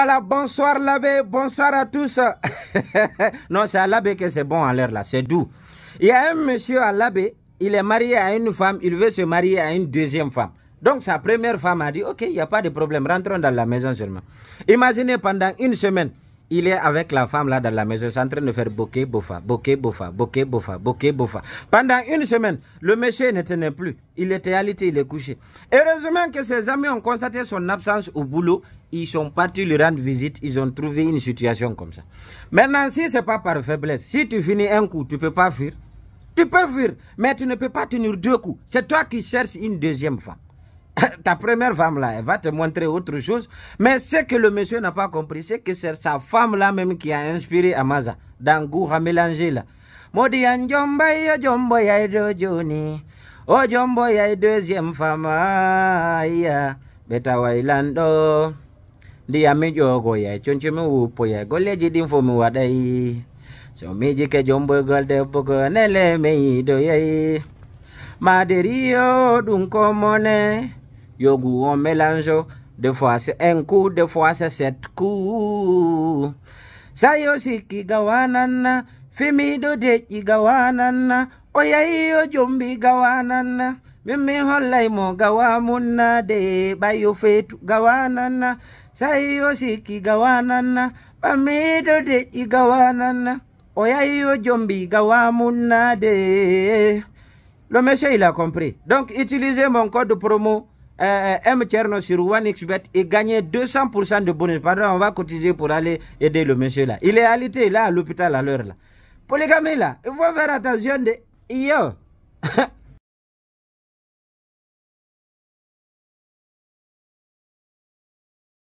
Voilà, bonsoir l'abbé, bonsoir à tous. non, c'est à l'abbé que c'est bon à l'air là, c'est doux. Il y a un monsieur à l'abbé, il est marié à une femme, il veut se marier à une deuxième femme. Donc sa première femme a dit, ok, il n'y a pas de problème, rentrons dans la maison seulement. Imaginez pendant une semaine, il est avec la femme là dans la maison, c'est en train de faire bokeh, bofa, bokeh, bofa, bokeh, bofa, bokeh, bofa. Pendant une semaine, le monsieur ne tenait plus. Il était alité, il est couché. Heureusement que ses amis ont constaté son absence au boulot. Ils sont partis lui rendre visite. Ils ont trouvé une situation comme ça. Maintenant, si ce n'est pas par faiblesse, si tu finis un coup, tu ne peux pas fuir. Tu peux fuir, mais tu ne peux pas tenir deux coups. C'est toi qui cherches une deuxième femme. ta première femme là, elle va te montrer autre chose. Mais ce que le monsieur n'a pas compris, c'est que c'est sa femme là même qui a inspiré Amaza dans goût à mélanger là. Modi Anjomba Jombo Joni. O Jombo deuxième femme. Ya. Beta Wailando. Dia mejo goya chonchimi upo ya gole jidin fomi wadai. So meji ke jombo golde pogo nele meido ya. Maderio dunko mone Yogu on mélange. Des fois c'est un coup, des fois c'est sept coups. Sayo siki gawanana, fimi do de gawanana, oyayo jombi gawanana. Mimi hollay mo de bayo fetu gawanana, sayo siki gawanana, de de dechi Oya oyayo jombi gawamunna de. Le monsieur il a compris. Donc utilisez mon code promo euh, M. Tcherno sur OneXBet et gagner 200% de bonus. Pardon, on va cotiser pour aller aider le monsieur là. Il est allé là à l'hôpital à l'heure là. Pour les gamins là, il faut faire attention de... Yo